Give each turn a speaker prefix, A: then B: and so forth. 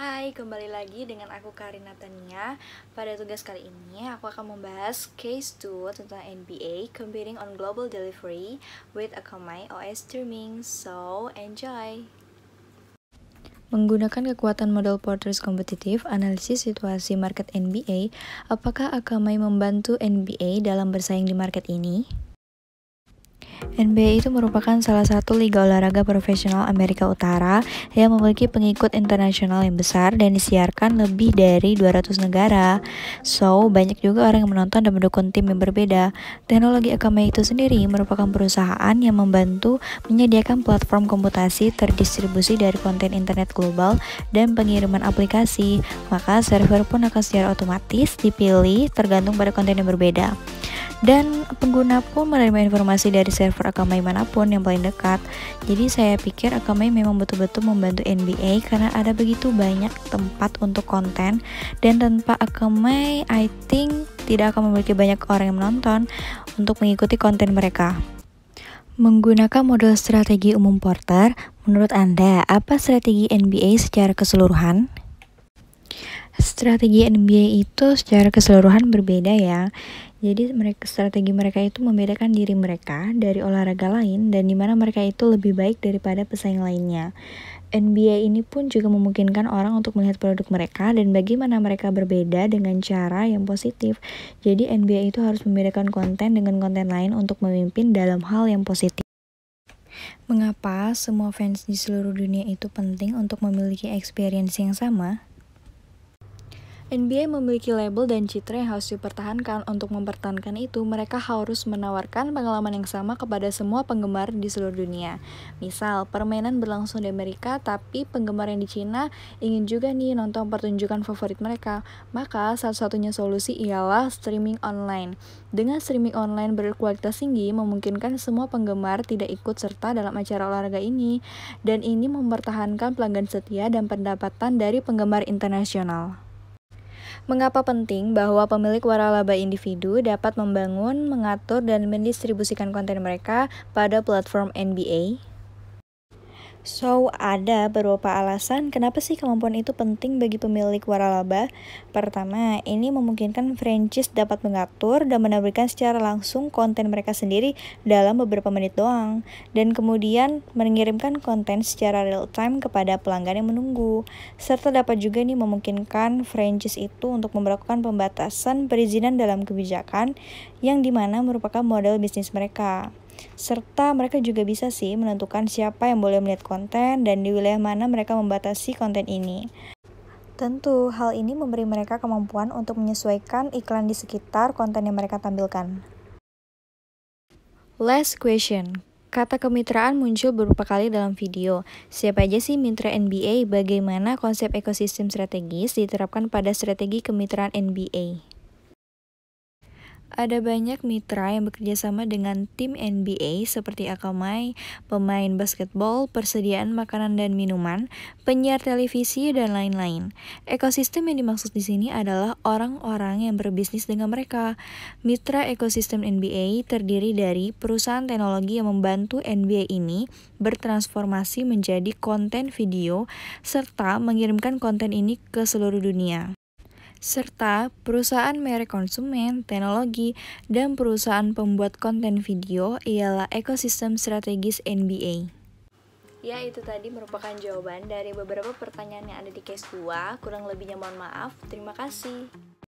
A: Hai, kembali lagi dengan aku Karina Tania. Pada tugas kali ini, aku akan membahas case 2 tentang NBA Competing on Global Delivery with Akamai OS Streaming. So, enjoy! Menggunakan kekuatan model Porters kompetitif, analisis situasi market NBA, apakah Akamai membantu NBA dalam bersaing di market ini? NBA itu merupakan salah satu liga olahraga profesional Amerika Utara yang memiliki pengikut internasional yang besar dan disiarkan lebih dari 200 negara. So, banyak juga orang yang menonton dan mendukung tim yang berbeda. Teknologi Akamai itu sendiri merupakan perusahaan yang membantu menyediakan platform komputasi terdistribusi dari konten internet global dan pengiriman aplikasi. Maka server pun akan secara otomatis dipilih tergantung pada konten yang berbeda. Dan pengguna pun menerima informasi dari server Akamai manapun yang paling dekat. Jadi saya pikir Akamai memang betul-betul membantu NBA karena ada begitu banyak tempat untuk konten dan tanpa Akamai I think tidak akan memiliki banyak orang yang menonton untuk mengikuti konten mereka. Menggunakan model strategi umum Porter, menurut Anda apa strategi NBA secara keseluruhan? Strategi NBA itu secara keseluruhan berbeda ya. Jadi mereka strategi mereka itu membedakan diri mereka dari olahraga lain dan di mana mereka itu lebih baik daripada pesaing lainnya. NBA ini pun juga memungkinkan orang untuk melihat produk mereka dan bagaimana mereka berbeda dengan cara yang positif. Jadi NBA itu harus membedakan konten dengan konten lain untuk memimpin dalam hal yang positif. Mengapa semua fans di seluruh dunia itu penting untuk memiliki experience yang sama? NBA memiliki label dan citra yang harus dipertahankan. Untuk mempertahankan itu, mereka harus menawarkan pengalaman yang sama kepada semua penggemar di seluruh dunia. Misal, permainan berlangsung di Amerika, tapi penggemar yang di Cina ingin juga nih nonton pertunjukan favorit mereka. Maka, satu-satunya solusi ialah streaming online. Dengan streaming online berkualitas tinggi, memungkinkan semua penggemar tidak ikut serta dalam acara olahraga ini, dan ini mempertahankan pelanggan setia dan pendapatan dari penggemar internasional. Mengapa penting bahwa pemilik waralaba individu dapat membangun, mengatur, dan mendistribusikan konten mereka pada platform NBA? So, ada beberapa alasan kenapa sih kemampuan itu penting bagi pemilik waralaba. Pertama, ini memungkinkan franchise dapat mengatur dan menampilkan secara langsung konten mereka sendiri dalam beberapa menit doang. Dan kemudian mengirimkan konten secara real time kepada pelanggan yang menunggu. Serta dapat juga nih memungkinkan franchise itu untuk memperlakukan pembatasan perizinan dalam kebijakan yang dimana merupakan model bisnis mereka. Serta mereka juga bisa sih menentukan siapa yang boleh melihat konten dan di wilayah mana mereka membatasi konten ini. Tentu, hal ini memberi mereka kemampuan untuk menyesuaikan iklan di sekitar konten yang mereka tampilkan. Last question. Kata kemitraan muncul beberapa kali dalam video. Siapa aja sih mitra NBA? Bagaimana konsep ekosistem strategis diterapkan pada strategi kemitraan NBA? Ada banyak mitra yang bekerja sama dengan tim NBA seperti Akamai, pemain basketball, persediaan makanan dan minuman, penyiar televisi, dan lain-lain. Ekosistem yang dimaksud di sini adalah orang-orang yang berbisnis dengan mereka. Mitra ekosistem NBA terdiri dari perusahaan teknologi yang membantu NBA ini bertransformasi menjadi konten video serta mengirimkan konten ini ke seluruh dunia serta perusahaan merek konsumen, teknologi, dan perusahaan pembuat konten video ialah ekosistem strategis NBA. Ya, itu tadi merupakan jawaban dari beberapa pertanyaan yang ada di case 2. Kurang lebihnya mohon maaf. Terima kasih.